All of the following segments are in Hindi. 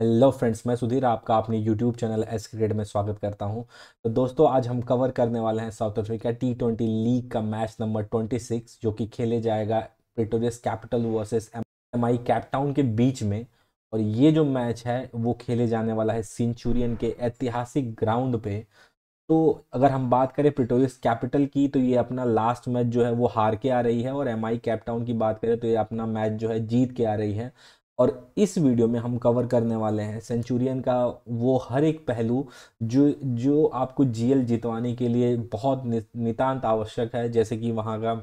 हेलो फ्रेंड्स मैं सुधीर आपका अपने यूट्यूब चैनल एस क्रिकेट में स्वागत करता हूं तो दोस्तों आज हम कवर करने वाले हैं South Africa T twenty league का मैच नंबर ट्वेंटी सिक्स जो कि खेले जाएगा Pretorius capital versus M I Cape Town के बीच में और ये जो मैच है वो खेले जाने वाला है सेंचुरियन के ऐतिहासिक ग्राउंड पे तो अगर हम बात करें प्रिटोरियस कैपिटल की तो ये अपना लास्ट मैच जो है वो हार के आ रही है और एम आई कैपटाउन की बात करें तो ये अपना मैच जो है जीत के आ रही है और इस वीडियो में हम कवर करने वाले हैं सेंचुरियन का वो हर एक पहलू जो जो आपको जीएल जितवाने के लिए बहुत नितांत आवश्यक है जैसे कि वहाँ का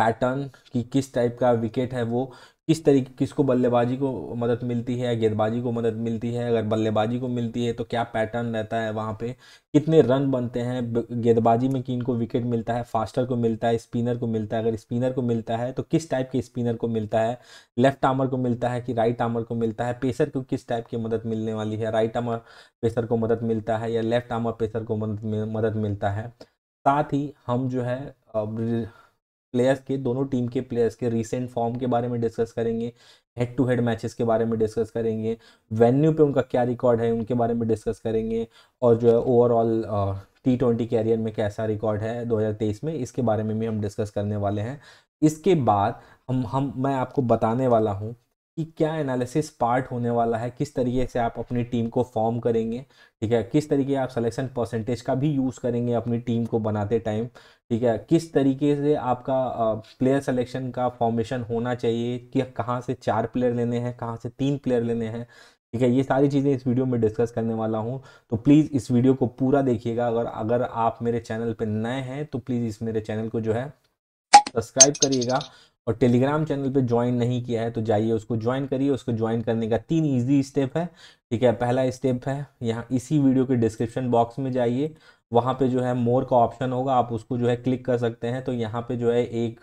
पैटर्न कि किस टाइप का विकेट है वो किस तरीके किसको बल्लेबाजी को मदद मिलती है गेंदबाजी को मदद मिलती है अगर बल्लेबाजी को मिलती है तो क्या पैटर्न रहता है वहाँ पे कितने रन बनते हैं गेंदबाजी में किन को विकेट मिलता है फास्टर को मिलता है स्पिनर को मिलता है अगर स्पिनर को मिलता है तो किस टाइप के स्पिनर को मिलता है लेफ्ट आर्मर को मिलता है कि राइट आर्मर को मिलता है पेसर को किस टाइप की मदद मिलने वाली है राइट आर्मर पेसर को मदद मिलता है या लेफ्ट आर्मर पेसर को मदद मदद मिलता है साथ ही हम जो है प्लेयर्स के दोनों टीम के प्लेयर्स के रिसेंट फॉर्म के बारे में डिस्कस करेंगे हेड टू हेड मैचेस के बारे में डिस्कस करेंगे वेन्यू पे उनका क्या रिकॉर्ड है उनके बारे में डिस्कस करेंगे और जो है ओवरऑल टी ट्वेंटी कैरियर में कैसा रिकॉर्ड है 2023 में इसके बारे में भी हम डिस्कस करने वाले हैं इसके बाद हम हम मैं आपको बताने वाला हूँ कि क्या एनालिसिस पार्ट होने वाला है किस तरीके से आप अपनी टीम को फॉर्म करेंगे ठीक है किस तरीके आप सिलेक्शन परसेंटेज का भी यूज़ करेंगे अपनी टीम को बनाते टाइम ठीक है किस तरीके से आपका प्लेयर सिलेक्शन का फॉर्मेशन होना चाहिए कि कहाँ से चार प्लेयर लेने हैं कहाँ से तीन प्लेयर लेने हैं ठीक है ये सारी चीज़ें इस वीडियो में डिस्कस करने वाला हूँ तो प्लीज़ इस वीडियो को पूरा देखिएगा अगर अगर आप मेरे चैनल पर नए हैं तो प्लीज़ इस मेरे चैनल को जो है सब्सक्राइब करिएगा और टेलीग्राम चैनल पे ज्वाइन नहीं किया है तो जाइए उसको ज्वाइन करिए उसको ज्वाइन करने का तीन इजी स्टेप है ठीक है पहला स्टेप है यहाँ इसी वीडियो के डिस्क्रिप्शन बॉक्स में जाइए वहाँ पे जो है मोर का ऑप्शन होगा आप उसको जो है क्लिक कर सकते हैं तो यहाँ पे जो है एक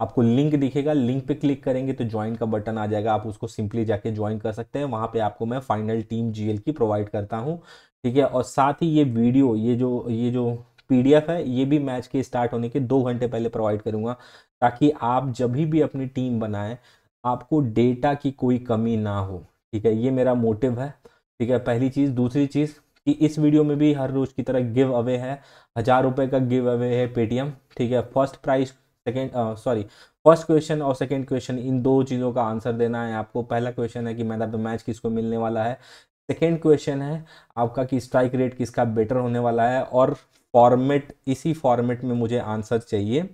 आपको लिंक दिखेगा लिंक पे क्लिक करेंगे तो ज्वाइन का बटन आ जाएगा आप उसको सिंपली जाके ज्वाइन कर सकते हैं वहाँ पे आपको मैं फाइनल टीम जीएल की प्रोवाइड करता हूँ ठीक है और साथ ही ये वीडियो ये जो ये जो पीडीएफ है ये भी मैच के स्टार्ट होने के दो घंटे पहले प्रोवाइड करूँगा ताकि आप जब भी अपनी टीम बनाएं आपको डेटा की कोई कमी ना हो ठीक है ये मेरा मोटिव है ठीक है पहली चीज़ दूसरी चीज़ कि इस वीडियो में भी हर रोज़ की तरह गिव अवे है हज़ार रुपये का गिव अवे है पेटीएम ठीक है first prize second sorry first question और सेकेंड क्वेश्चन इन दो चीज़ों का आंसर देना है आपको पहला क्वेश्चन है कि मैन ऑफ द मैच किसको मिलने वाला है सेकेंड क्वेश्चन है आपका कि स्ट्राइक रेट किसका बेटर होने वाला है और फॉर्मेट इसी फॉर्मेट में मुझे आंसर चाहिए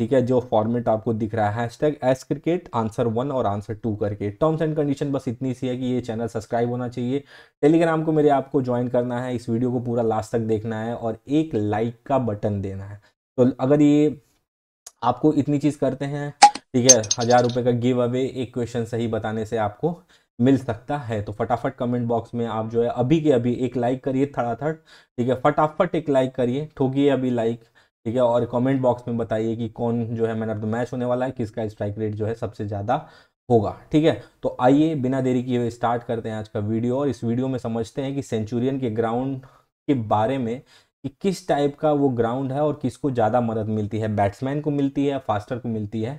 ठीक है जो फॉर्मेट आपको दिख रहा है hashtag S cricket answer one और आंसर टू करके टर्म्स एंड कंडीशन बस इतनी सी है कि ये चैनल सब्सक्राइब होना चाहिए टेलीग्राम को मेरे आपको ज्वाइन करना है इस वीडियो को पूरा लास्ट तक देखना है और एक लाइक का बटन देना है तो अगर ये आपको इतनी चीज़ करते हैं ठीक है हज़ार रुपये का गिव अवे एक क्वेश्चन सही बताने से आपको मिल सकता है तो फटाफट कमेंट बॉक्स में आप जो है अभी के अभी एक लाइक करिए थड़ा ठीक है फटाफट एक लाइक करिए ठोकिए अभी लाइक ठीक है और कमेंट बॉक्स में बताइए कि कौन जो है मैन ऑफ द मैच होने वाला है किसका स्ट्राइक रेट जो है सबसे ज़्यादा होगा ठीक है तो आइए बिना देरी किए स्टार्ट करते हैं आज का वीडियो और इस वीडियो में समझते हैं कि सेंचुरियन के ग्राउंड के बारे में कि किस टाइप का वो ग्राउंड है और किसको ज़्यादा मदद मिलती है बैट्समैन को मिलती है फास्टर को मिलती है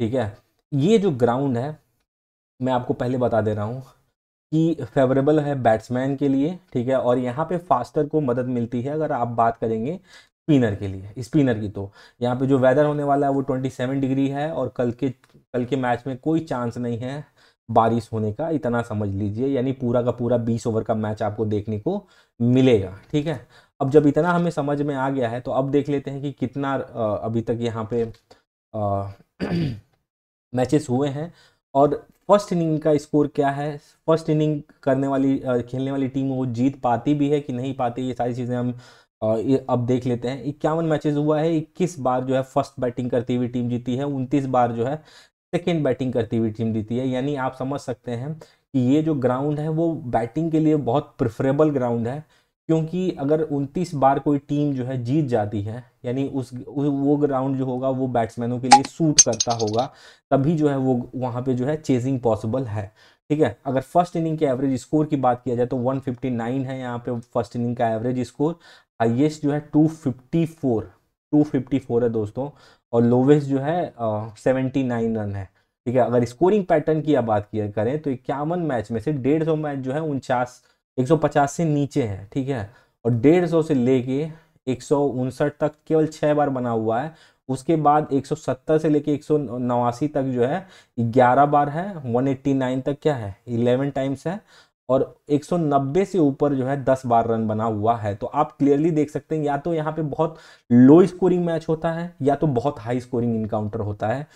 ठीक है ये जो ग्राउंड है मैं आपको पहले बता दे रहा हूँ कि फेवरेबल है बैट्समैन के लिए ठीक है और यहाँ पे फास्टर को मदद मिलती है अगर आप बात करेंगे स्पिनर के लिए स्पिनर की तो यहाँ पे जो वेदर होने वाला है वो ट्वेंटी सेवन डिग्री है और कल के कल के मैच में कोई चांस नहीं है बारिश होने का इतना समझ लीजिए यानी पूरा का पूरा बीस ओवर का मैच आपको देखने को मिलेगा ठीक है अब जब इतना हमें समझ में आ गया है तो अब देख लेते हैं कि कितना अभी तक यहाँ पे मैचेस हुए हैं और फर्स्ट इनिंग का स्कोर क्या है फर्स्ट इनिंग करने वाली खेलने वाली टीम वो जीत पाती भी है कि नहीं पाती ये सारी चीज़ें हम ये अब देख लेते हैं इक्यावन मैचेस हुआ है इक्कीस बार जो है फर्स्ट बैटिंग करती हुई टीम जीती है उनतीस बार जो है सेकेंड बैटिंग करती हुई टीम जीती है यानी आप समझ सकते हैं कि ये जो ग्राउंड है वो बैटिंग के लिए बहुत प्रेफरेबल ग्राउंड है क्योंकि अगर 29 बार कोई टीम जो है जीत जाती है यानी उस वो ग्राउंड जो होगा वो बैट्समैनों के लिए सूट करता होगा तभी जो है वो वहाँ पे जो है चेजिंग पॉसिबल है ठीक है अगर फर्स्ट इनिंग के एवरेज स्कोर की बात किया जाए तो 159 है यहाँ पे फर्स्ट इनिंग का एवरेज स्कोर हाइएस्ट जो है 254 254 है दोस्तों और लोवेस्ट जो है सेवेंटी नाइन रन है ठीक है अगर स्कोरिंग पैटर्न की आप बात किया करें तो इक्यावन मैच में से डेढ़ सौ मैच जो है उनचास एक सौ पचास से नीचे है ठीक है और डेढ़ सौ से लेके एक सौ उनसठ तक केवल छः बार बना हुआ है उसके बाद 170 से लेके एक तक जो है 11 बार है 189 तक क्या है 11 टाइम्स है और 190 से ऊपर जो है 10 बार रन बना हुआ है तो आप क्लियरली देख सकते हैं या तो यहाँ पे बहुत लो स्कोरिंग मैच होता है या तो बहुत हाई स्कोरिंग इनकाउंटर होता है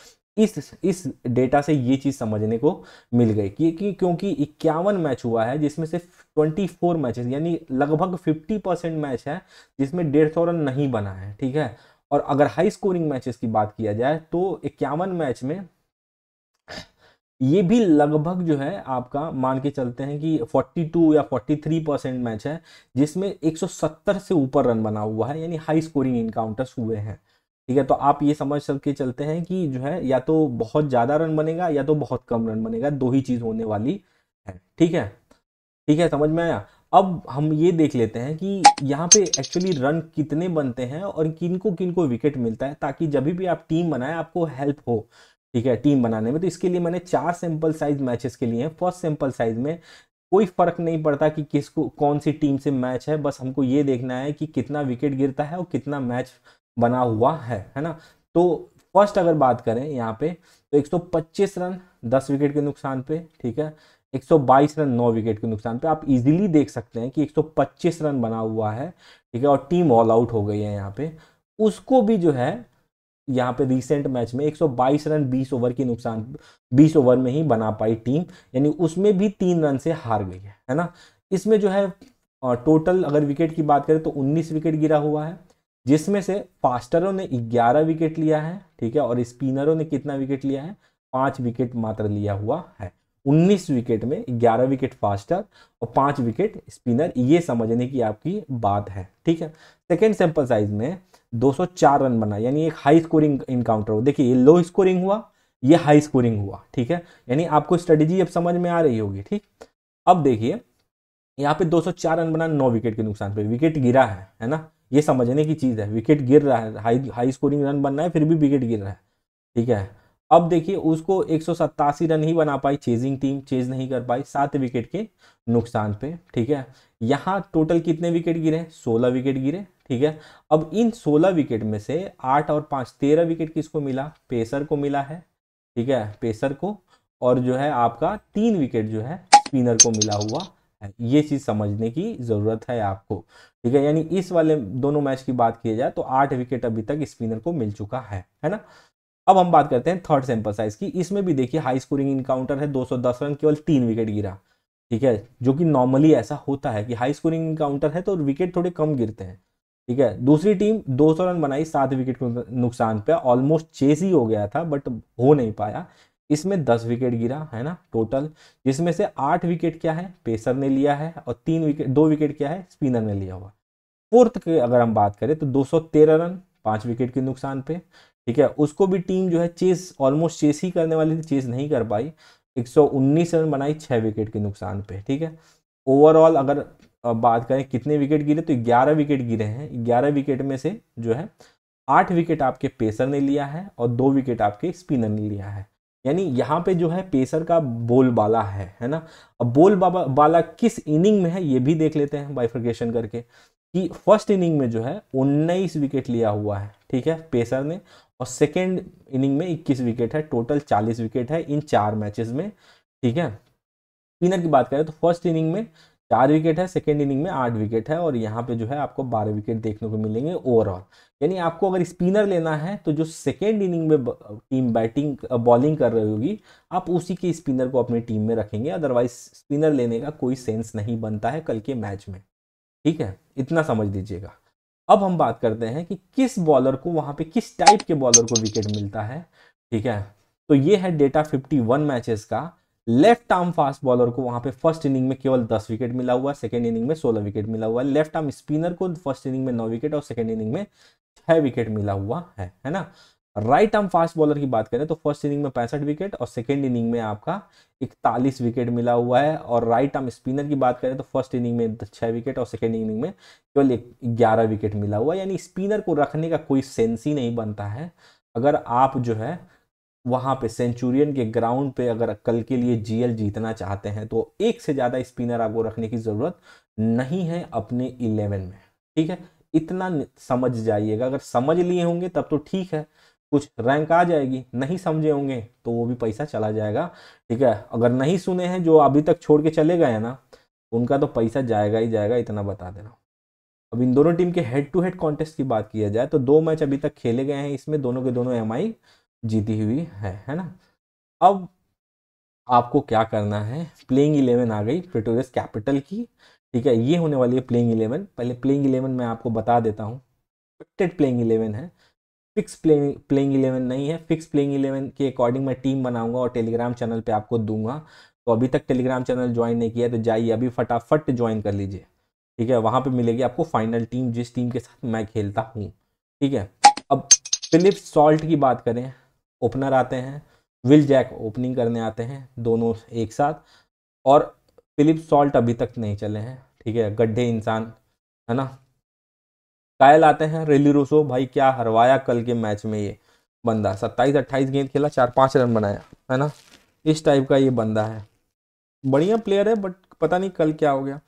इस इस डेटा से ये चीज़ समझने को मिल गई कि, कि क्योंकि इक्यावन मैच हुआ है जिसमें से 24 मैचेस यानी लगभग 50 परसेंट मैच है जिसमें डेढ़ सौ रन नहीं बना है ठीक है और अगर हाई स्कोरिंग मैचेस की बात किया जाए तो इक्यावन मैच में ये भी लगभग जो है आपका मान के चलते हैं कि 42 या 43 परसेंट मैच है जिसमें 170 से ऊपर रन बना हुआ है यानी हाई स्कोरिंग इनकाउंटर्स हुए हैं ठीक है तो आप ये समझ के चलते हैं कि जो है या तो बहुत ज़्यादा रन बनेगा या तो बहुत कम रन बनेगा दो ही चीज़ होने वाली है ठीक है ठीक है समझ में आया अब हम ये देख लेते हैं कि यहाँ पे एक्चुअली रन कितने बनते हैं और किनको किनको विकेट मिलता है ताकि जब भी आप टीम बनाए आपको हेल्प हो ठीक है टीम बनाने में तो इसके लिए मैंने चार सैंपल साइज मैचेस के लिए हैं फर्स्ट सैंपल साइज में कोई फर्क नहीं पड़ता कि किसको कौन सी टीम से मैच है बस हमको ये देखना है कि कितना विकेट गिरता है और कितना मैच बना हुआ है है ना तो फर्स्ट अगर बात करें यहाँ पे तो 125 रन 10 विकेट के नुकसान पे ठीक है 122 रन 9 विकेट के नुकसान पे आप इजीली देख सकते हैं कि 125 रन बना हुआ है ठीक है और टीम ऑल आउट हो गई है यहाँ पे उसको भी जो है यहाँ पे रिसेंट मैच में 122 रन 20 ओवर की नुकसान 20 ओवर में ही बना पाई टीम यानी उसमें भी तीन रन से हार गई है है ना इसमें जो है टोटल अगर विकेट की बात करें तो 19 विकेट गिरा हुआ है जिसमें से फास्टरों ने 11 विकेट लिया है ठीक है और स्पिनरों ने कितना विकेट लिया है पाँच विकेट मात्र लिया हुआ है उन्नीस विकेट में ग्यारह विकेट फास्टर और पाँच विकेट स्पिनर ये समझने की आपकी बात है ठीक है सेकेंड सैंपल साइज में 204 रन बना यानी एक हाई स्कोरिंग इनकाउंटर हो देखिए ये लो स्कोरिंग हुआ ये हाई स्कोरिंग हुआ ठीक है यानी आपको स्ट्रेटेजी अब समझ में आ रही होगी ठीक अब देखिए यहाँ पे 204 रन बना नौ विकेट के नुकसान पे विकेट गिरा है है ना ये समझने की चीज़ है विकेट गिर रहा है हाई हाई स्कोरिंग रन बनना है फिर भी विकेट गिर रहा है ठीक है अब देखिए उसको एक रन ही बना पाई चेजिंग टीम चेज नहीं कर पाई सात विकेट के नुकसान पे ठीक है यहाँ टोटल कितने विकेट गिरे सोलह विकेट गिरे ठीक है अब इन सोलह विकेट में से आठ और पांच तेरह विकेट किसको मिला पेसर को मिला है ठीक है पेसर को और जो है आपका तीन विकेट जो है स्पिनर को मिला हुआ है ये चीज़ समझने की ज़रूरत है आपको ठीक है यानी इस वाले दोनों मैच की बात की जाए तो आठ विकेट अभी तक स्पिनर को मिल चुका है है ना अब हम बात करते हैं थर्ड सैंपल साइज की इसमें भी देखिए हाई स्कोरिंग इनकाउंटर है 210 रन केवल तीन विकेट गिरा ठीक है जो कि नॉर्मली ऐसा होता है कि हाई स्कोरिंग इनकाउंटर है तो विकेट थोड़े कम गिरते हैं ठीक है दूसरी टीम 200 रन बनाई सात विकेट के नुकसान पे ऑलमोस्ट चेस ही हो गया था बट हो नहीं पाया इसमें दस विकेट गिरा है ना टोटल जिसमें से आठ विकेट क्या है पेसर ने लिया है और तीन विकेट दो विकेट क्या है स्पिनर ने लिया हुआ फोर्थ की अगर हम बात करें तो 213 रन पांच विकेट के नुकसान पे ठीक है उसको भी टीम जो है चेस ऑलमोस्ट चेस ही करने वाली थी चेस नहीं कर पाई 119 रन बनाई छः विकेट के नुकसान पे ठीक है ओवरऑल अगर अब बात करें कितने विकेट गिरे तो ग्यारह विकेट गिरे हैं ग्यारह विकेट में से जो है आठ विकेट आपके पेसर ने लिया है और दो विकेट आपके स्पिनर ने लिया है यानी यहाँ पे जो है पेसर का बोल बाला है है ना अब बोल बाबा बाला किस इनिंग में है ये भी देख लेते हैं बाइफिकेशन करके कि फर्स्ट इनिंग में जो है उन्नीस विकेट लिया हुआ है ठीक है पेसर ने और सेकेंड इनिंग में इक्कीस विकेट है टोटल चालीस विकेट है इन चार मैचेस में ठीक है स्पिनर की बात करें तो फर्स्ट इनिंग में चार विकेट है सेकेंड इनिंग में आठ विकेट है और यहाँ पे जो है आपको बारह विकेट देखने को मिलेंगे ओवरऑल यानी आपको अगर स्पिनर लेना है तो जो सेकेंड इनिंग में टीम बैटिंग बॉलिंग कर रही होगी आप उसी के स्पिनर को अपनी टीम में रखेंगे अदरवाइज स्पिनर लेने का कोई सेंस नहीं बनता है कल के मैच में ठीक है इतना समझ लीजिएगा अब हम बात करते हैं कि किस बॉलर को वहाँ पे किस टाइप के बॉलर को विकेट मिलता है ठीक है तो ये है डेटा 51 मैचेस का लेफ्ट आर्म फास्ट बॉलर को वहां पे फर्स्ट इनिंग में केवल दस विकेट मिला हुआ है सेकेंड इनिंग में सोलह विकेट मिला हुआ है लेफ्ट आर्म स्पिनर को फर्स्ट इनिंग में नौ विकेट और सेकेंड इनिंग में छह विकेट मिला हुआ है है ना राइट आर्म फास्ट बॉलर की बात करें तो फर्स्ट इनिंग में पैंसठ विकेट और सेकेंड इनिंग में आपका इकतालीस विकेट मिला हुआ है और राइट आर्म स्पिनर की बात करें तो फर्स्ट इनिंग में छः विकेट और सेकेंड इनिंग में केवल ग्यारह विकेट मिला हुआ है यानी स्पिनर को रखने का कोई सेंस ही नहीं बनता है अगर आप जो है वहाँ पे सेंचुरियन के ग्राउंड पे अगर कल के लिए जीएल जीतना चाहते हैं तो एक से ज़्यादा स्पिनर आपको रखने की ज़रूरत नहीं है अपने इलेवन में ठीक है इतना समझ जाइएगा अगर समझ लिए होंगे तब तो ठीक है कुछ रैंक आ जाएगी नहीं समझे होंगे तो वो भी पैसा चला जाएगा ठीक है अगर नहीं सुने हैं जो अभी तक छोड़ के चले गए हैं ना उनका तो पैसा जाएगा ही जाएगा इतना बता देना अब इन दोनों टीम के हेड टू हेड कॉन्टेस्ट की बात किया जाए तो दो मैच अभी तक खेले गए हैं इसमें दोनों के दोनों एम जीती हुई है है ना अब आपको क्या करना है प्लेइंग इलेवन आ गई प्रिटोरियस कैपिटल की ठीक है ये होने वाली है प्लेइंग इलेवन पहले प्लेइंग इलेवन मैं आपको बता देता हूँ एक्सपेक्टेड प्लेइंग इलेवन है फिक्स प्लेइंग प्लेइंग इलेवन नहीं है फिक्स प्लेइंग इलेवन के अकॉर्डिंग मैं टीम बनाऊंगा और टेलीग्राम चैनल पे आपको दूंगा तो अभी तक टेलीग्राम चैनल ज्वाइन नहीं किया तो जाइए अभी फटाफट ज्वाइन कर लीजिए ठीक है वहाँ पे मिलेगी आपको फाइनल टीम जिस टीम के साथ मैं खेलता हूँ ठीक है अब फिलिप सॉल्ट की बात करें ओपनर आते हैं विल जैक ओपनिंग करने आते हैं दोनों एक साथ और फिलिप सॉल्ट अभी तक नहीं चले हैं ठीक है गड्ढे इंसान है ना कायल आते हैं रेली रोसो भाई क्या हरवाया कल के मैच में ये बंदा सत्ताईस अट्ठाईस गेंद खेला चार पाँच रन बनाया है ना इस टाइप का ये बंदा है बढ़िया प्लेयर है बट पता नहीं कल क्या हो गया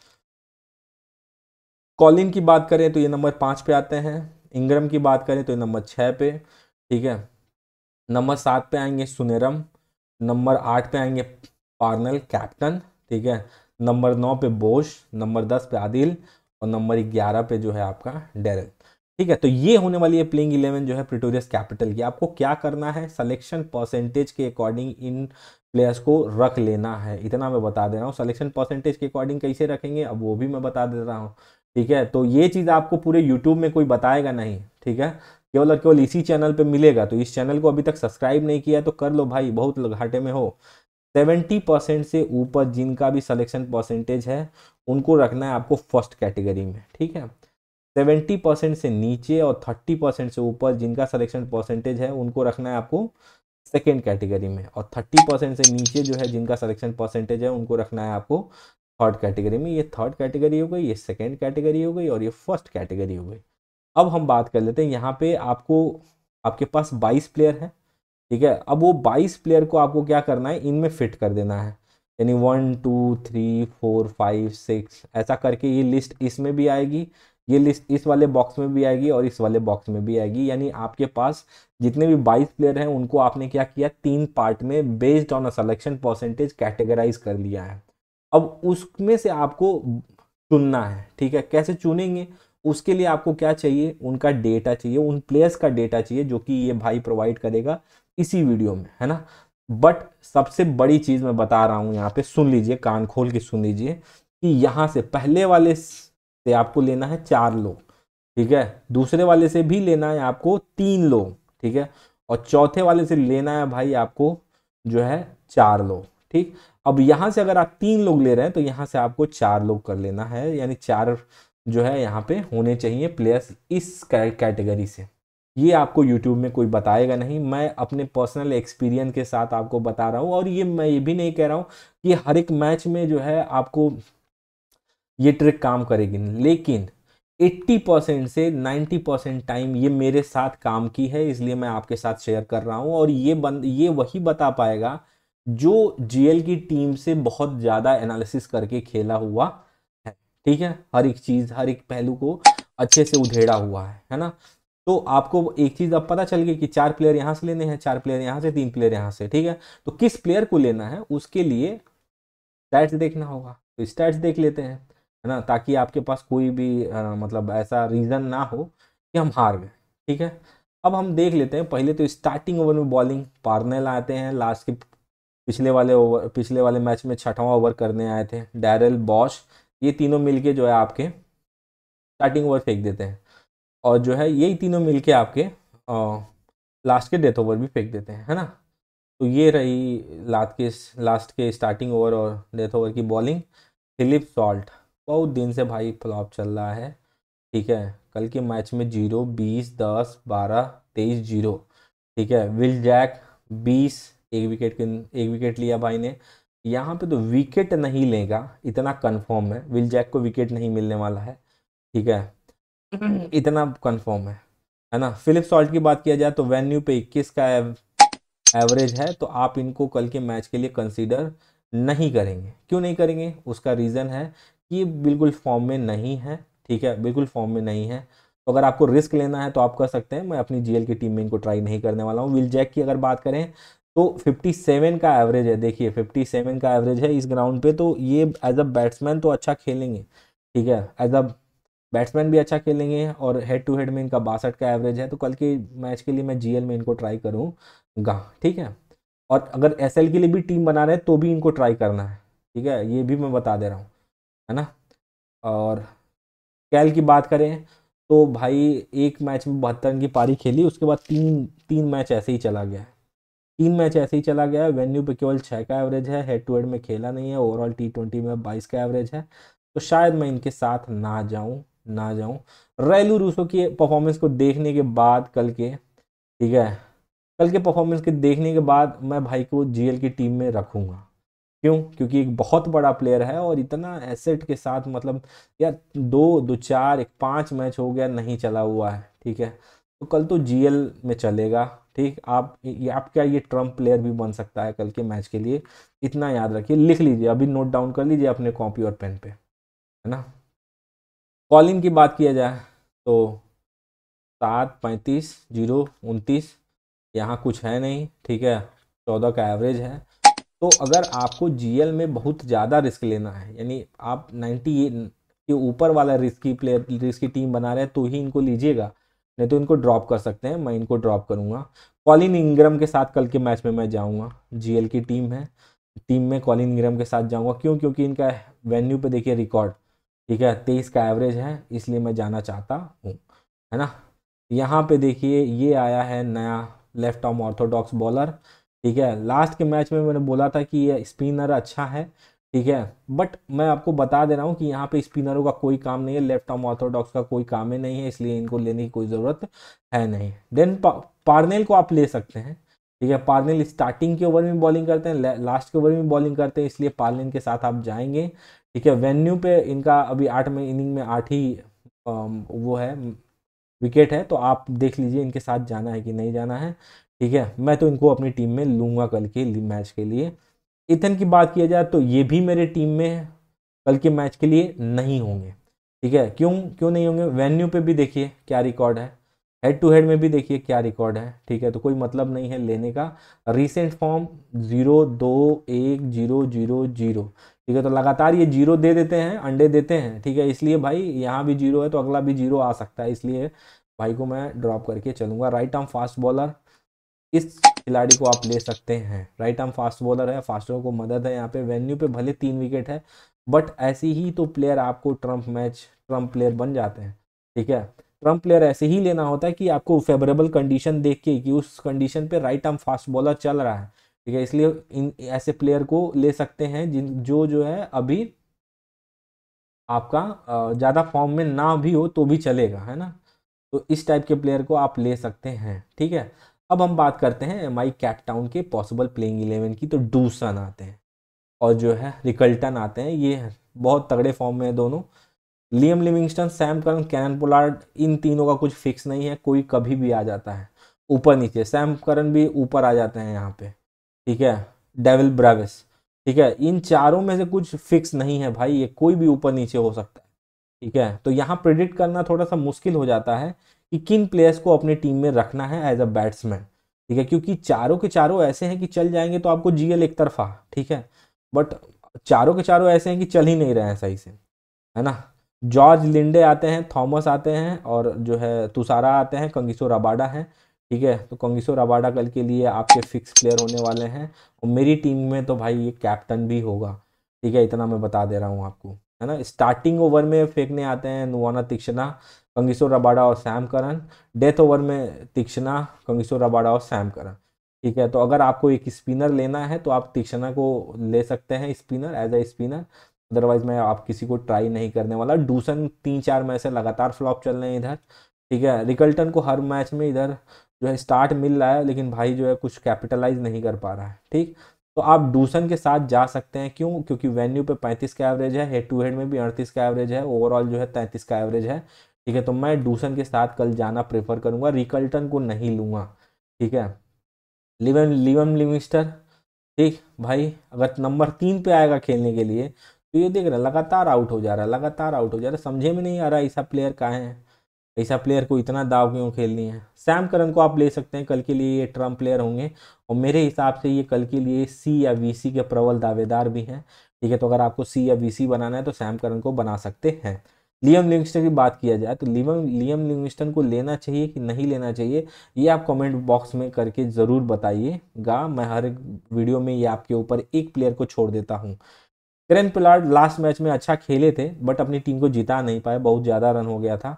कॉलिन की बात करें तो ये नंबर पाँच पे आते हैं इंग्रम की बात करें तो ये नंबर छः पे ठीक है नंबर सात पे आएंगे सुनेरम नंबर आठ पे आएंगे पार्नल कैप्टन ठीक है नंबर नौ पे बोश नंबर दस पे आदिल और नंबर ग्यारह पे जो है आपका डेरल ठीक है तो ये होने वाली है प्लेइंग इलेवन जो है प्रिटोरियस कैपिटल की आपको क्या करना है सलेक्शन परसेंटेज के अकॉर्डिंग इन प्लेयर्स को रख लेना है इतना मैं बता दे रहा हूँ सलेक्शन परसेंटेज के अकॉर्डिंग कैसे रखेंगे अब वो भी मैं बता दे रहा हूँ ठीक है तो ये चीज़ आपको पूरे यूट्यूब में कोई बताएगा नहीं ठीक है केवल और केवल इसी चैनल पे मिलेगा तो इस चैनल को अभी तक सब्सक्राइब नहीं किया तो कर लो भाई बहुत घाटे में हो सेवेंटी परसेंट से ऊपर जिनका भी सिलेक्शन परसेंटेज है उनको रखना है आपको फर्स्ट कैटेगरी में ठीक है सेवेंटी परसेंट से नीचे और थर्टी परसेंट से ऊपर जिनका सिलेक्शन परसेंटेज है उनको रखना है आपको सेकेंड कैटेगरी में और थर्टी परसेंट से नीचे जो है जिनका सिलेक्शन परसेंटेज है उनको रखना है आपको थर्ड कैटेगरी में ये थर्ड कैटेगरी हो गई ये सेकेंड कैटेगरी हो गई और ये फर्स्ट कैटेगरी हो गई अब हम बात कर लेते हैं यहाँ पे आपको आपके पास बाईस प्लेयर है ठीक है अब वो बाईस प्लेयर को आपको क्या करना है इनमें फिट कर देना है यानी one two three four five six ऐसा करके ये लिस्ट इसमें भी आएगी ये लिस्ट इस वाले बॉक्स में भी आएगी और इस वाले बॉक्स में भी आएगी यानी आपके पास जितने भी 22 प्लेयर हैं उनको आपने क्या किया तीन पार्ट में based on a selection percentage categorize कर लिया है अब उसमें से आपको चुनना है ठीक है कैसे चुनेंगे उसके लिए आपको क्या चाहिए उनका डेटा चाहिए उन प्लेयर्स का डेटा चाहिए जो कि ये भाई प्रोवाइड करेगा इसी वीडियो में है ना बट सबसे बड़ी चीज़ मैं बता रहा हूँ यहाँ पे सुन लीजिए कान खोल के सुन लीजिए कि यहाँ से पहले वाले से आपको लेना है चार लोग ठीक है दूसरे वाले से भी लेना है आपको तीन लोग ठीक है और चौथे वाले से लेना है भाई आपको जो है चार लोग ठीक अब यहाँ से अगर आप तीन लोग ले रहे हैं तो यहाँ से आपको चार लोग कर लेना है यानी चार जो है यहाँ पे होने चाहिए प्लेयर्स इस कैटेगरी से ये आपको यूट्यूब में कोई बताएगा नहीं मैं अपने पर्सनल एक्सपीरियंस के साथ आपको बता रहा हूँ और ये मैं ये भी नहीं कह रहा हूँ कि हर एक मैच में जो है आपको ये ट्रिक काम करेगी लेकिन 80 परसेंट से 90 परसेंट टाइम ये मेरे साथ काम की है इसलिए मैं आपके साथ शेयर कर रहा हूँ और ये बंद ये वही बता पाएगा जो जीएल की टीम से बहुत ज़्यादा एनालिसिस करके खेला हुआ ठीक है हर एक चीज़ हर एक पहलू को अच्छे से उधेड़ा हुआ है है ना तो आपको एक चीज़ अब पता चल गई कि चार प्लेयर यहाँ से लेने हैं चार प्लेयर यहाँ से तीन प्लेयर यहाँ से ठीक है तो किस प्लेयर को लेना है उसके लिए स्टैट्स देखना होगा तो स्टैट्स देख लेते हैं है ना ताकि आपके पास कोई भी आ, मतलब ऐसा रीज़न ना हो कि हम हार गए ठीक है अब हम देख लेते हैं पहले तो स्टार्टिंग ओवर में बॉलिंग पार्नेल आते हैं लास्ट के पिछले वाले ओवर पिछले वाले मैच में छठवां ओवर करने आए थे डैरल बॉश ये तीनों मिलके जो है आपके स्टार्टिंग ओवर फेंक देते हैं और जो है यही तीनों मिलके आपके लास्ट के डेथ ओवर भी फेंक देते हैं है ना तो ये रही लास्ट के लास्ट के स्टार्टिंग ओवर और डेथ ओवर की बॉलिंग फिलिप सॉल्ट बहुत दिन से भाई फ्लॉप चल रहा है ठीक है कल के मैच में जीरो बीस दस बारह तेईस जीरो ठीक है विल जैक बीस एक विकेट एक विकेट लिया भाई ने यहाँ पे तो विकेट नहीं लेगा इतना कंफर्म है विल जैक को विकेट नहीं मिलने वाला है ठीक है हम्म। इतना कंफर्म है है ना फिलिप सॉल्ट की बात किया जाए तो वेन्यू पे 21 का एवरेज है तो आप इनको कल के मैच के लिए कंसीडर नहीं करेंगे क्यों नहीं करेंगे उसका रीज़न है कि बिल्कुल फॉर्म में नहीं है ठीक है बिल्कुल फॉर्म में नहीं है तो अगर आपको रिस्क लेना है तो आप कर सकते हैं मैं अपनी जीएल की टीम में इनको ट्राई नहीं करने वाला हूँ विल जैक की अगर बात करें तो 57 का एवरेज है देखिए 57 का एवरेज है इस ग्राउंड पे तो ये एज अ बैट्समैन तो अच्छा खेलेंगे ठीक है एज अ बैट्समैन भी अच्छा खेलेंगे और हेड टू हेड में इनका बासठ का एवरेज है तो कल के मैच के लिए मैं जीएल में इनको ट्राई करूँगा ठीक है और अगर एस के लिए भी टीम बना रहे हैं तो भी इनको ट्राई करना है ठीक है ये भी मैं बता दे रहा हूँ है ना और कैल की बात करें तो भाई एक मैच में बहत्तर की पारी खेली उसके बाद तीन तीन मैच ऐसे ही चला गया है तीन मैच ऐसे ही चला गया है वेन्यू पे केवल छः का एवरेज है हेड टू हेड में खेला नहीं है ओवरऑल टी ट्वेंटी में बाईस का एवरेज है तो शायद मैं इनके साथ ना जाऊँ ना जाऊँ रैलू रूसो की परफॉर्मेंस को देखने के बाद कल के ठीक है कल के परफॉर्मेंस के देखने के बाद मैं भाई को जीएल की टीम में रखूँगा क्यों क्योंकि एक बहुत बड़ा प्लेयर है और इतना एसेट के साथ मतलब यार दो दो चार एक पाँच मैच हो गया नहीं चला हुआ है ठीक है तो कल तो जीएल में चलेगा ठीक आप ये आपका ये ट्रम्प प्लेयर भी बन सकता है कल के मैच के लिए इतना याद रखिए लिख लीजिए अभी नोट डाउन कर लीजिए अपने कॉपी और पेन पे है ना कॉलिंग की बात किया जाए तो सात पैंतीस जीरो उनतीस यहाँ कुछ है नहीं ठीक है चौदह का एवरेज है तो अगर आपको जीएल में बहुत ज़्यादा रिस्क लेना है यानी आप नाइन्टी के ऊपर वाला रिस्की प्लेयर रिस्की टीम बना रहे हैं तो ही इनको लीजिएगा नहीं तो इनको ड्रॉप कर सकते हैं मैं इनको ड्रॉप करूंगा कॉलिन इंग्रम के साथ कल के मैच में मैं जाऊँगा जीएल की टीम है टीम में कॉलिन इंग्रम के साथ जाऊंगा क्यों क्योंकि इनका वेन्यू पे देखिए रिकॉर्ड ठीक है तेईस का एवरेज है इसलिए मैं जाना चाहता हूँ है ना यहाँ पे देखिए ये आया है नया लेफ्ट आर्म ऑर्थोडॉक्स बॉलर ठीक है लास्ट के मैच में मैंने बोला था कि ये स्पिनर अच्छा है ठीक है बट मैं आपको बता दे रहा हूँ कि यहाँ पे स्पिनरों का कोई काम नहीं है लेफ्ट आर्म ऑर्थोडॉक्स का कोई काम ही नहीं है इसलिए इनको लेने की कोई ज़रूरत है नहीं देन पा, पार्नेल को आप ले सकते हैं ठीक है पार्नेल स्टार्टिंग के ओवर में बॉलिंग करते हैं लास्ट के ओवर में बॉलिंग करते हैं इसलिए पार्नेल के साथ आप जाएंगे ठीक है वेन्यू पे इनका अभी आठ में इनिंग में आठ ही um, वो है विकेट है तो आप देख लीजिए इनके साथ जाना है कि नहीं जाना है ठीक है मैं तो इनको अपनी टीम में लूँगा कल के मैच के लिए इथन की बात किया जाए तो ये भी मेरे टीम में है कल के मैच के लिए नहीं होंगे ठीक है क्यों क्यों नहीं होंगे वेन्यू पे भी देखिए क्या रिकॉर्ड है हेड टू हेड में भी देखिए क्या रिकॉर्ड है ठीक है तो कोई मतलब नहीं है लेने का रिसेंट फॉर्म जीरो दो एक जीरो जीरो जीरो ठीक है तो लगातार ये जीरो दे देते हैं अंडे देते हैं ठीक है इसलिए भाई यहाँ भी जीरो है तो अगला भी जीरो आ सकता है इसलिए भाई को मैं ड्रॉप करके चलूँगा राइट आर्म फास्ट बॉलर इस खिलाड़ी को आप ले सकते हैं राइट आर्म फास्ट बॉलर है फास्टरों को मदद है यहाँ पे वेन्यू पे भले तीन विकेट है बट ऐसी ही तो प्लेयर आपको ट्रम्प मैच ट्रम्प प्लेयर बन जाते हैं ठीक है ट्रम्प प्लेयर ऐसे ही लेना होता है कि आपको फेवरेबल कंडीशन देख के कि उस कंडीशन पे राइट आर्म फास्ट बॉलर चल रहा है ठीक है इसलिए इन ऐसे प्लेयर को ले सकते हैं जिन जो जो है अभी आपका ज़्यादा फॉर्म में ना भी हो तो भी चलेगा है ना तो इस टाइप के प्लेयर को आप ले सकते हैं ठीक है अब हम बात करते हैं एम आई कैप टाउन के पॉसिबल प्लेइंग इलेवन की तो डूसन आते हैं और जो है रिकल्टन आते हैं ये बहुत तगड़े फॉर्म में है दोनों Liam Livingstone Sam Curran Kieron Pollard इन तीनों का कुछ फिक्स नहीं है कोई कभी भी आ जाता है ऊपर नीचे सैम करन भी ऊपर आ जाते हैं यहाँ पे ठीक है डेविल ब्राविस ठीक है इन चारों में से कुछ फिक्स नहीं है भाई ये कोई भी ऊपर नीचे हो सकता है ठीक है तो यहाँ प्रिडिक्ट करना थोड़ा सा मुश्किल हो जाता है कि किन प्लेयर्स को अपने टीम में रखना है एज अ बैट्समैन ठीक है क्योंकि चारों के चारों ऐसे हैं कि चल जाएंगे तो आपको जीएल एक तरफा ठीक है बट चारों के चारों ऐसे हैं कि चल ही नहीं रहे हैं सही से है ना जॉर्ज लिंडे आते हैं थॉमस आते हैं और जो है तुषारा आते हैं कंगिसो रबाडा हैं ठीक है तो कंगिसो रबाडा कल के लिए आपके फिक्स प्लेयर होने वाले हैं और मेरी टीम में तो भाई ये कैप्टन भी होगा ठीक है इतना मैं बता दे रहा हूँ आपको है ना स्टार्टिंग ओवर में फेंकने आते हैं नुवाना तीक्षणा कंगिसो रबाडा और सैम करन डेथ ओवर में तीक्षणा कंगिसोर रबाडा और सैम करन ठीक है तो अगर आपको एक स्पिनर लेना है तो आप तीक्षणा को ले सकते हैं spinner as a spinner otherwise मैं आप किसी को ट्राई नहीं करने वाला डूसन तीन चार मैच से लगातार फ्लॉप चल रहे हैं इधर ठीक है रिकल्टन को हर मैच में इधर जो है स्टार्ट मिल रहा है लेकिन भाई जो है कुछ कैपिटलाइज नहीं कर पा रहा है ठीक तो आप डूसन के साथ जा सकते हैं क्यों क्योंकि वेन्यू पे 35 का एवरेज है हेड टू हेड में भी 38 का एवरेज है ओवरऑल जो है 33 का एवरेज है ठीक है तो मैं डूसन के साथ कल जाना प्रेफर करूँगा रिकल्टन को नहीं लूँगा ठीक है लिवन लिवन लिविस्टर ठीक भाई अगर नंबर तीन पे आएगा खेलने के लिए तो ये देख रहा लगातार आउट हो जा रहा है लगातार आउट हो जा रहा है समझे में नहीं आ रहा ऐसा प्लेयर कहाँ है ऐसा प्लेयर को इतना दाव क्यों खेलनी है सैम करन को आप ले सकते हैं कल के लिए ये ट्रम प्लेयर होंगे और मेरे हिसाब से ये कल के लिए सी या वी के प्रबल दावेदार भी हैं ठीक है तो अगर आपको सी या वी बनाना है तो सैम करन को बना सकते हैं लियम लिंगस्टन की बात किया जाए तो लियम लियम लिंगस्टन को लेना चाहिए कि नहीं लेना चाहिए ये आप कमेंट बॉक्स में करके ज़रूर बताइएगा मैं हर वीडियो में ये आपके ऊपर एक प्लेयर को छोड़ देता हूँ करेन पिलार्ड लास्ट मैच में अच्छा खेले थे बट अपनी टीम को जिता नहीं पाए बहुत ज़्यादा रन हो गया था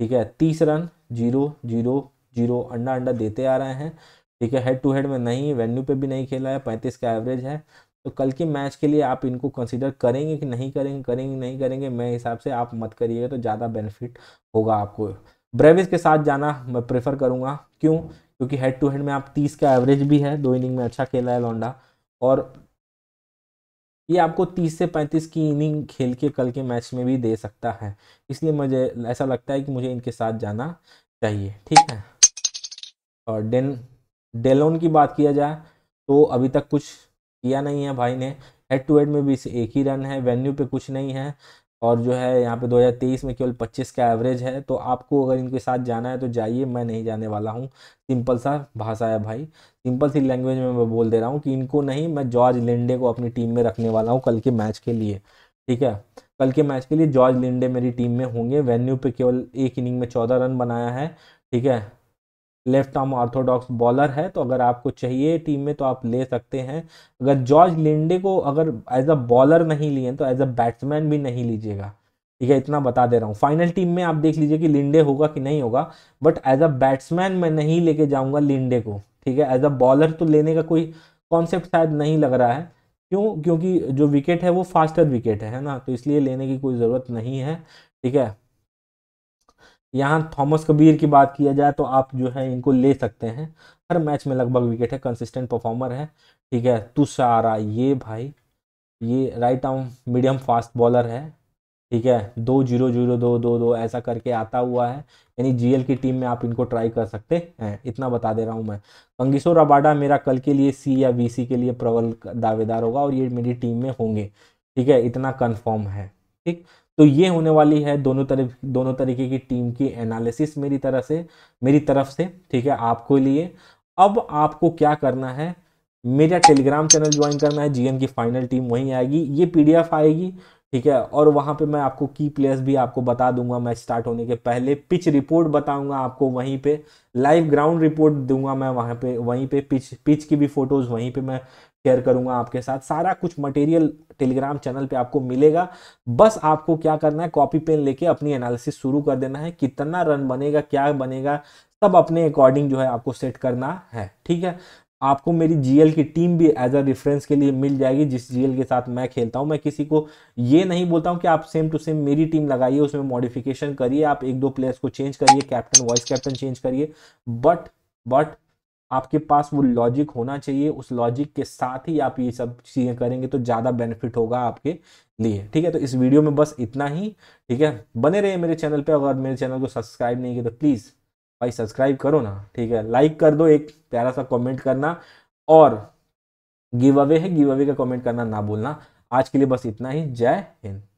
ठीक है तीस रन जीरो जीरो जीरो अंडा अंडा देते आ रहे हैं ठीक है हेड टू हेड में नहीं वेन्यू पे भी नहीं खेला है पैंतीस का एवरेज है तो कल के मैच के लिए आप इनको कंसिडर करेंगे कि नहीं करेंगे करेंगे नहीं करेंगे मेरे हिसाब से आप मत करिएगा तो ज़्यादा बेनिफिट होगा आपको ब्रेविस के साथ जाना मैं प्रेफर करूँगा क्यों क्योंकि हेड टू हेड में आप तीस का एवरेज भी है दो इनिंग में अच्छा खेला है लौंडा और ये आपको 30 से 35 की इनिंग खेल के कल के मैच में भी दे सकता है इसलिए मुझे ऐसा लगता है कि मुझे इनके साथ जाना चाहिए ठीक है और डेन डेलोन की बात किया जाए तो अभी तक कुछ किया नहीं है भाई ने हेड टू हेड में भी एक ही रन है वेन्यू पे कुछ नहीं है और जो है यहाँ पे 2023 में केवल 25 का एवरेज है तो आपको अगर इनके साथ जाना है तो जाइए मैं नहीं जाने वाला हूँ सिंपल सा भाषा है भाई सिंपल सी लैंग्वेज में मैं बोल दे रहा हूँ कि इनको नहीं मैं जॉर्ज लिंडे को अपनी टीम में रखने वाला हूँ कल के मैच के लिए ठीक है कल के मैच के लिए जॉर्ज लिंडे मेरी टीम में होंगे वेन्यू पे केवल एक इनिंग में चौदह रन बनाया है ठीक है लेफ्ट आर्म ऑर्थोडॉक्स बॉलर है तो अगर आपको चाहिए टीम में तो आप ले सकते हैं अगर जॉर्ज लिंडे को अगर एज अ बॉलर नहीं लिए तो एज अ बैट्समैन भी नहीं लीजिएगा ठीक है इतना बता दे रहा हूँ फाइनल टीम में आप देख लीजिए कि लिंडे होगा कि नहीं होगा बट एज अ बैट्समैन मैं नहीं लेके जाऊँगा लिंडे को ठीक है एज अ बॉलर तो लेने का कोई कॉन्सेप्ट शायद नहीं लग रहा है क्यों क्योंकि जो विकेट है वो फास्टर विकेट है ना तो इसलिए लेने की कोई ज़रूरत नहीं है ठीक है यहाँ थॉमस कबीर की बात किया जाए तो आप जो है इनको ले सकते हैं हर मैच में लगभग विकेट है कंसिस्टेंट परफॉर्मर है ठीक है तुषारा ये भाई ये right arm medium fast bowler है ठीक है दो जीरो जीरो दो दो दो ऐसा करके आता हुआ है यानी जीएल की टीम में आप इनको ट्राई कर सकते हैं इतना बता दे रहा हूँ मैं कंगिसो रबाडा मेरा कल के लिए सी या वीसी के लिए प्रबल दावेदार होगा और ये मेरी टीम में होंगे ठीक है इतना कन्फर्म है ठीक तो ये होने वाली है दोनों तरफ दोनों तरीके की टीम की एनालिसिस मेरी तरह से मेरी तरफ से ठीक है आपको लिए अब आपको क्या करना है मेरा टेलीग्राम चैनल ज्वाइन करना है जीएन की फाइनल टीम वहीं आएगी ये पीडीएफ आएगी ठीक है और वहां पे मैं आपको की प्लेयर्स भी आपको बता दूंगा मैच स्टार्ट होने के पहले पिच रिपोर्ट बताऊंगा आपको वहीं पे लाइव ग्राउंड रिपोर्ट दूंगा मैं वहां पे वहीं पे पिच पिच की भी फोटोज़ वहीं पे मैं शेयर करूंगा आपके साथ सारा कुछ मटेरियल टेलीग्राम चैनल पे आपको मिलेगा बस आपको क्या करना है कॉपी पेन लेके अपनी एनालिसिस शुरू कर देना है कितना रन बनेगा क्या बनेगा सब अपने अकॉर्डिंग जो है आपको सेट करना है ठीक है आपको मेरी जीएल की टीम भी एज अ रेफरेंस के लिए मिल जाएगी जिस जीएल के साथ मैं खेलता हूं मैं किसी को ये नहीं बोलता हूं कि आप सेम टू सेम मेरी टीम लगाइए उसमें मॉडिफिकेशन करिए आप एक दो प्लेयर्स को चेंज करिए कैप्टन वाइस कैप्टन चेंज करिए बट बट आपके पास वो लॉजिक होना चाहिए उस लॉजिक के साथ ही आप ये सब चीज़ें करेंगे तो ज़्यादा बेनिफिट होगा आपके लिए ठीक है तो इस वीडियो में बस इतना ही ठीक है बने रहिए मेरे चैनल पे अगर मेरे चैनल को सब्सक्राइब नहीं किया तो प्लीज़ भाई सब्सक्राइब करो ना ठीक है लाइक कर दो एक प्यारा सा कॉमेंट करना और गिव अवे है गिव अवे का कॉमेंट करना ना भूलना आज के लिए बस इतना ही जय हिंद